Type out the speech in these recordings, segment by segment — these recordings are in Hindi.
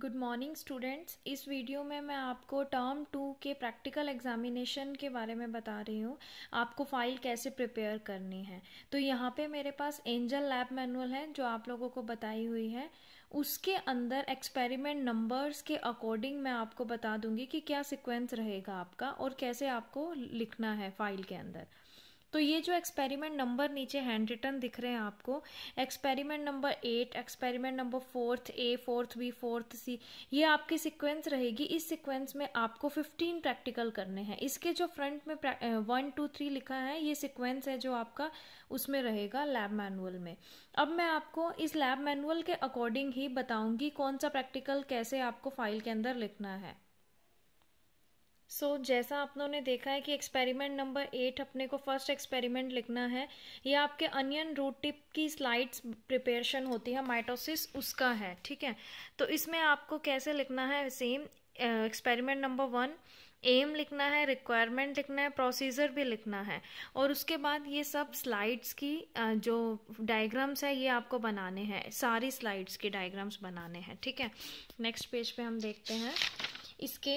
गुड मॉर्निंग स्टूडेंट्स इस वीडियो में मैं आपको टर्म टू के प्रैक्टिकल एग्जामिनेशन के बारे में बता रही हूँ आपको फाइल कैसे प्रिपेयर करनी है तो यहाँ पे मेरे पास एंजल लैब मैनुअल है जो आप लोगों को बताई हुई है उसके अंदर एक्सपेरिमेंट नंबर्स के अकॉर्डिंग मैं आपको बता दूंगी कि क्या सिक्वेंस रहेगा आपका और कैसे आपको लिखना है फाइल के अंदर तो ये जो एक्सपेरिमेंट नंबर नीचे हैंड रिटर्न दिख रहे हैं आपको experiment number eight experiment number fourth A fourth B fourth C ये आपकी सिक्वेंस रहेगी इस सिक्वेंस में आपको फिफ्टीन प्रैक्टिकल करने हैं इसके जो फ्रंट में वन टू थ्री लिखा है ये सिक्वेंस है जो आपका उसमें रहेगा लैब मैनुअल में अब मैं आपको इस लैब मैनुअल के अकॉर्डिंग ही बताऊंगी कौन सा प्रैक्टिकल कैसे आपको फाइल के अंदर लिखना है सो so, जैसा आप लोगों ने देखा है कि एक्सपेरिमेंट नंबर एट अपने को फर्स्ट एक्सपेरिमेंट लिखना है ये आपके अनियन रूट टिप की स्लाइड्स प्रिपरेशन होती है माइटोसिस उसका है ठीक है तो इसमें आपको कैसे लिखना है same experiment number one aim लिखना है रिक्वायरमेंट लिखना है प्रोसीजर भी लिखना है और उसके बाद ये सब स्लाइड्स की uh, जो डायग्राम्स है ये आपको बनाने हैं सारी स्लाइड्स के डायग्राम्स बनाने हैं ठीक है नेक्स्ट पेज पे हम देखते हैं इसके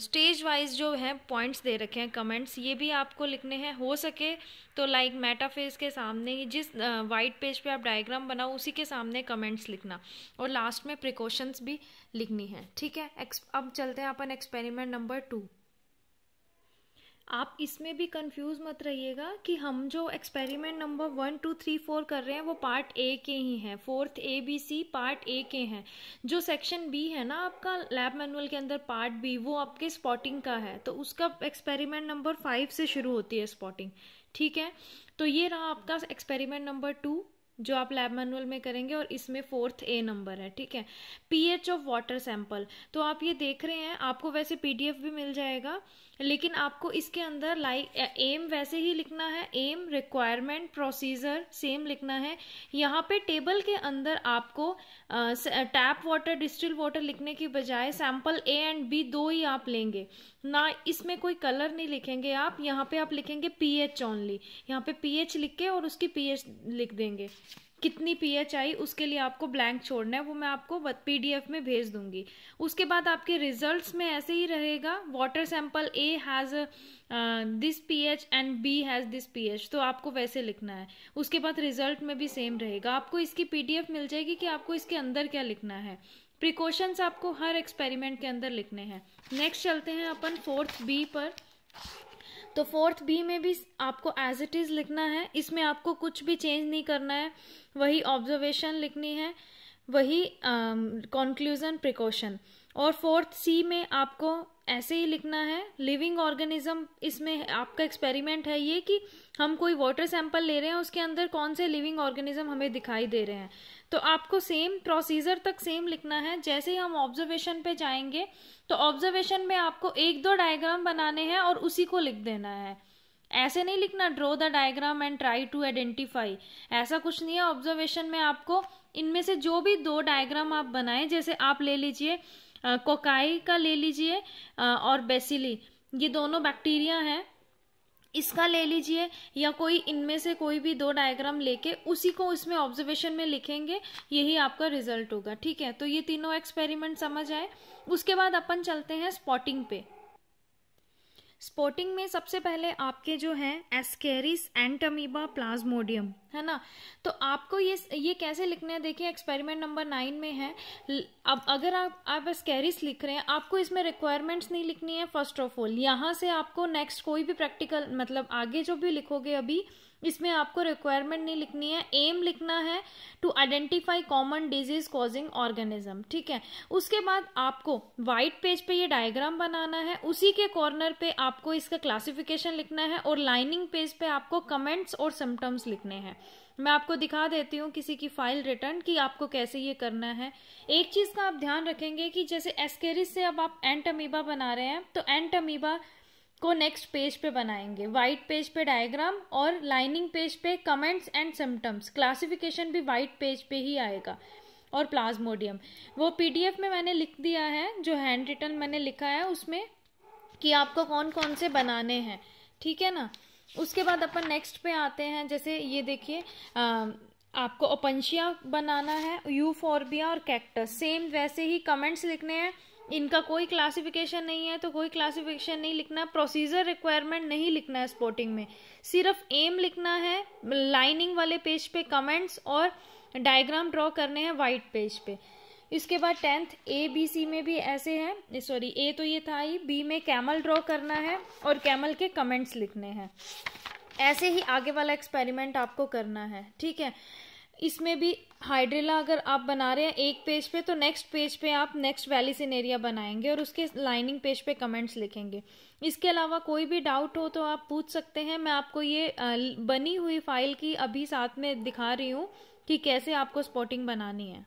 स्टेज वाइज जो है पॉइंट्स दे रखे हैं कमेंट्स ये भी आपको लिखने हैं हो सके तो लाइक मेटाफेज के सामने ही जिस वाइट पेज पे आप डायग्राम बनाओ उसी के सामने कमेंट्स लिखना और लास्ट में प्रिकॉशंस भी लिखनी है ठीक है अब चलते हैं अपन एक्सपेरिमेंट नंबर टू आप इसमें भी कंफ्यूज मत रहिएगा कि हम जो experiment number one two three four कर रहे हैं वो पार्ट ए के ही हैं fourth A B C part A के हैं जो सेक्शन बी है ना आपका लैब मैनुअल के अंदर पार्ट बी वो आपके स्पॉटिंग का है तो उसका एक्सपेरिमेंट नंबर फाइव से शुरू होती है स्पॉटिंग ठीक है तो ये रहा आपका एक्सपेरिमेंट नंबर टू जो आप लैब मैनुअल में करेंगे और इसमें फोर्थ ए नंबर है ठीक है पीएच ऑफ वाटर सैंपल तो आप ये देख रहे हैं आपको वैसे पीडीएफ भी मिल जाएगा लेकिन आपको इसके अंदर लाइक एम वैसे ही लिखना है एम रिक्वायरमेंट प्रोसीजर सेम लिखना है यहाँ पे टेबल के अंदर आपको टैप वाटर डिस्टिल वाटर लिखने की बजाय सैंपल ए एंड बी दो ही आप लेंगे ना इसमें कोई कलर नहीं लिखेंगे आप यहाँ पे आप लिखेंगे पी एच ओनली यहाँ पे पी एच लिख के और उसकी पी एच लिख देंगे कितनी पी एच आई उसके लिए आपको ब्लैंक छोड़ना है वो मैं आपको पी डी एफ में भेज दूंगी उसके बाद आपके रिजल्ट्स में ऐसे ही रहेगा water sample A has this P H and B has this P H तो आपको वैसे लिखना है उसके बाद रिजल्ट में भी सेम रहेगा आपको इसकी पी डी एफ मिल जाएगी कि आपको इसके अंदर क्या लिखना है प्रिकॉशंस आपको हर एक्सपेरिमेंट के अंदर लिखने हैं नेक्स्ट चलते हैं अपन फोर्थ बी पर तो फोर्थ बी में भी आपको एज इट इज़ लिखना है इसमें आपको कुछ भी चेंज नहीं करना है वही ऑब्जर्वेशन लिखनी है वही कंक्लूजन प्रिकॉशन और फोर्थ सी में आपको ऐसे ही लिखना है लिविंग ऑर्गेनिज्म इसमें आपका एक्सपेरिमेंट है ये कि हम कोई वाटर सैंपल ले रहे हैं उसके अंदर कौन से लिविंग ऑर्गेनिज्म हमें दिखाई दे रहे हैं तो आपको सेम प्रोसीजर तक सेम लिखना है जैसे ही हम ऑब्जर्वेशन पे जाएंगे तो ऑब्जर्वेशन में आपको एक दो डायग्राम बनाने हैं और उसी को लिख देना है ऐसे नहीं लिखना draw the diagram and try to identify ऐसा कुछ नहीं है ऑब्जर्वेशन में आपको इनमें से जो भी दो डायग्राम आप बनाएं जैसे आप ले लीजिए कोकाई का ले लीजिए और बेसिली ये दोनों बैक्टीरिया हैं इसका ले लीजिए या कोई इनमें से कोई भी दो डायग्राम लेके उसी को उसमें ऑब्जर्वेशन में लिखेंगे यही आपका रिजल्ट होगा ठीक है तो ये तीनों एक्सपेरिमेंट समझ आए उसके बाद अपन चलते हैं स्पॉटिंग पे स्पोर्टिंग में सबसे पहले आपके जो है एस्केरिस एंटमीबा प्लाज्मोडियम है ना तो आपको ये ये कैसे लिखना है देखिए एक्सपेरिमेंट नंबर नाइन में है अब अगर आप आप एस्केरिस लिख रहे हैं आपको इसमें रिक्वायरमेंट्स नहीं लिखनी है फर्स्ट ऑफ ऑल यहाँ से आपको नेक्स्ट कोई भी प्रैक्टिकल मतलब आगे जो भी लिखोगे अभी इसमें आपको रिक्वायरमेंट नहीं लिखनी है एम लिखना है to identify common disease causing organism ठीक है उसके बाद आपको व्हाइट पेज पे ये डायग्राम बनाना है उसी के कॉर्नर पे आपको इसका क्लासिफिकेशन लिखना है और लाइनिंग पेज पे आपको कमेंट्स और सिम्टम्स लिखने हैं मैं आपको दिखा देती हूँ किसी की फाइल रिटर्न की आपको कैसे ये करना है एक चीज का आप ध्यान रखेंगे कि जैसे एस्केरिस से अब आप एंटमीबा बना रहे हैं तो एंटमीबा को नेक्स्ट पेज पे बनाएंगे वाइट पेज पे डायग्राम और लाइनिंग पेज पे कमेंट्स एंड सिम्टम्स क्लासिफिकेशन भी वाइट पेज पे ही आएगा और प्लाज्मोडियम वो पीडीएफ में मैंने लिख दिया है जो हैंड रिटर्न मैंने लिखा है उसमें कि आपको कौन कौन से बनाने हैं ठीक है ना उसके बाद अपन नेक्स्ट पे आते हैं जैसे ये देखिए आपको ओपनशिया बनाना है यूफोर्बिया और कैक्टस सेम वैसे ही कमेंट्स लिखने हैं इनका कोई क्लासिफिकेशन नहीं है तो कोई क्लासिफिकेशन नहीं लिखना प्रोसीजर रिक्वायरमेंट नहीं लिखना है स्पोर्टिंग में सिर्फ एम लिखना है लाइनिंग वाले पेज पे कमेंट्स और डायग्राम ड्रॉ करने हैं वाइट पेज पे इसके बाद टेंथ ए बी सी में भी ऐसे हैं सॉरी ए तो ये था ही बी में कैमल ड्रॉ करना है और कैमल के कमेंट्स लिखने हैं ऐसे ही आगे वाला एक्सपेरिमेंट आपको करना है ठीक है इसमें भी हाइड्रिला अगर आप बना रहे हैं एक पेज पे तो नेक्स्ट पेज पे आप नेक्स्ट वैलीसिन एरिया बनाएंगे और उसके लाइनिंग पेज पे कमेंट्स लिखेंगे इसके अलावा कोई भी डाउट हो तो आप पूछ सकते हैं मैं आपको ये बनी हुई फाइल की अभी साथ में दिखा रही हूँ कि कैसे आपको स्पॉटिंग बनानी है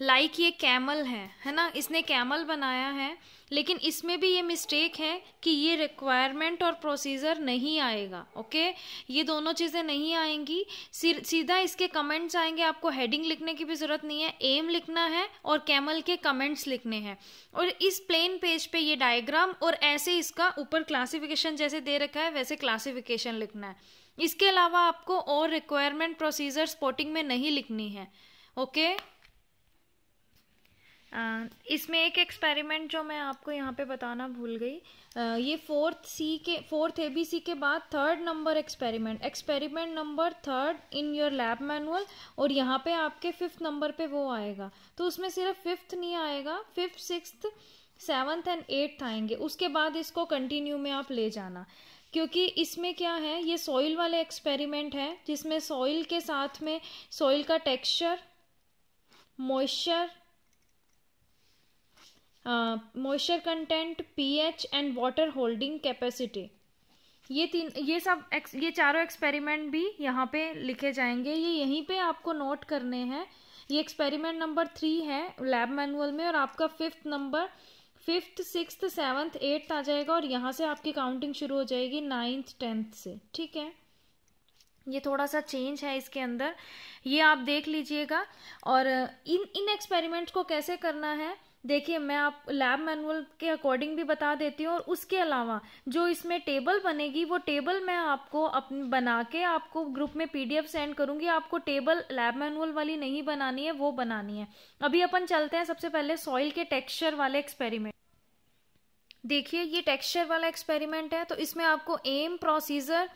लाइक like ये कैमल है है ना इसने कैमल बनाया है लेकिन इसमें भी ये मिस्टेक है कि ये रिक्वायरमेंट और प्रोसीजर नहीं आएगा ओके ये दोनों चीज़ें नहीं आएंगी सीधा इसके कमेंट्स आएंगे आपको हेडिंग लिखने की भी ज़रूरत नहीं है एम लिखना है और कैमल के कमेंट्स लिखने हैं और इस प्लेन पेज पे ये डायग्राम और ऐसे इसका ऊपर क्लासिफिकेशन जैसे दे रखा है वैसे क्लासिफिकेशन लिखना है इसके अलावा आपको और रिक्वायरमेंट प्रोसीजर स्पोर्टिंग में नहीं लिखनी है ओके okay? इसमें एक एक्सपेरिमेंट जो मैं आपको यहाँ पे बताना भूल गई ये फोर्थ सी के फोर्थ ए बी सी के बाद third number experiment experiment number third in your lab manual और यहाँ पे आपके फिफ्थ नंबर पे वो आएगा तो उसमें सिर्फ फिफ्थ नहीं आएगा fifth sixth seventh and eighth आएंगे उसके बाद इसको कंटिन्यू में आप ले जाना क्योंकि इसमें क्या है ये सॉइल वाले एक्सपेरिमेंट है जिसमें सॉइल के साथ में सॉइल का texture moisture moisture content pH and water holding capacity ये तीन ये सब एक्स ये चारों एक्सपेरिमेंट भी यहाँ पे लिखे जाएंगे ये यहीं पे आपको नोट करने हैं ये एक्सपेरिमेंट नंबर थ्री है लैब मैनुअल में और आपका fifth number fifth six seventh eighth आ जाएगा और यहाँ से आपकी काउंटिंग शुरू हो जाएगी नाइन्थ टेंथ से ठीक है ये थोड़ा सा चेंज है इसके अंदर ये आप देख लीजिएगा और इन इन एक्सपेरिमेंट्स को कैसे करना है देखिए मैं आप लैब मैनुअल के अकॉर्डिंग भी बता देती हूँ और उसके अलावा जो इसमें टेबल बनेगी वो टेबल मैं आपको अपने बना के आपको ग्रुप में पीडीएफ सेंड करूंगी आपको टेबल लैब मैनुअल वाली नहीं बनानी है वो बनानी है अभी अपन चलते हैं सबसे पहले सॉइल के टेक्स्चर वाले एक्सपेरिमेंट देखिए ये टेक्स्चर वाला एक्सपेरिमेंट है तो इसमें आपको aim procedure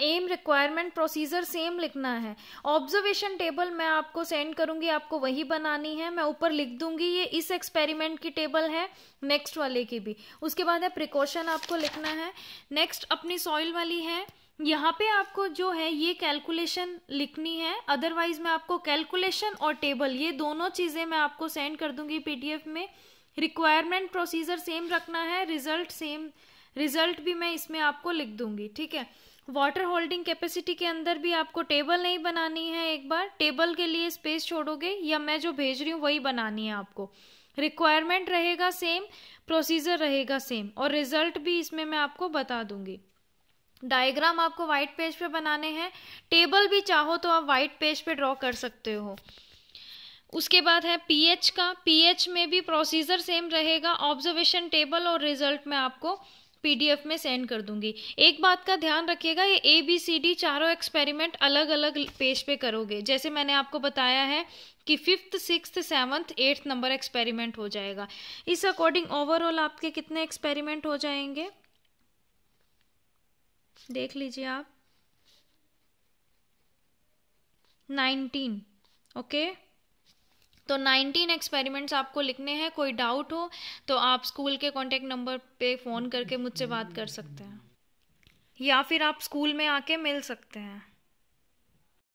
aim requirement procedure same लिखना है ऑब्जर्वेशन टेबल मैं आपको सेंड करूंगी आपको वही बनानी है मैं ऊपर लिख दूंगी ये इस एक्सपेरिमेंट की टेबल है नेक्स्ट वाले की भी उसके बाद है प्रिकॉशन आपको लिखना है नेक्स्ट अपनी सॉइल वाली है यहाँ पे आपको जो है ये कैलकुलेशन लिखनी है अदरवाइज मैं आपको कैलकुलेशन और टेबल ये दोनों चीज़ें मैं आपको सेंड कर दूंगी पीडीएफ में रिक्वायरमेंट प्रोसीजर सेम रखना है रिजल्ट सेम रिजल्ट भी मैं इसमें आपको लिख दूंगी ठीक है वाटर होल्डिंग कैपेसिटी के अंदर भी आपको टेबल नहीं बनानी है एक बार टेबल के लिए स्पेस छोड़ोगे या मैं जो भेज रही हूँ वही बनानी है आपको रिक्वायरमेंट रहेगा सेम प्रोसीजर रहेगा सेम और रिजल्ट भी इसमें मैं आपको बता दूंगी डायग्राम आपको वाइट पेज पे बनाने हैं टेबल भी चाहो तो आप वाइट पेज पे ड्रॉ कर सकते हो उसके बाद है पीएच का पीएच में भी प्रोसीजर सेम रहेगा ऑब्जर्वेशन टेबल और रिजल्ट में आपको पीडीएफ में सेंड कर दूंगी एक बात का ध्यान रखिएगा ये ए बी सी डी चारों एक्सपेरिमेंट अलग अलग पेज पे करोगे जैसे मैंने आपको बताया है कि fifth six seventh eighth number experiment हो जाएगा इस अकॉर्डिंग ओवरऑल आपके कितने एक्सपेरिमेंट हो जाएंगे देख लीजिए आप नाइनटीन ओके okay? तो 19 एक्सपेरिमेंट्स आपको लिखने हैं कोई डाउट हो तो आप स्कूल के कॉन्टैक्ट नंबर पे फ़ोन करके मुझसे बात कर सकते हैं या फिर आप स्कूल में आके मिल सकते हैं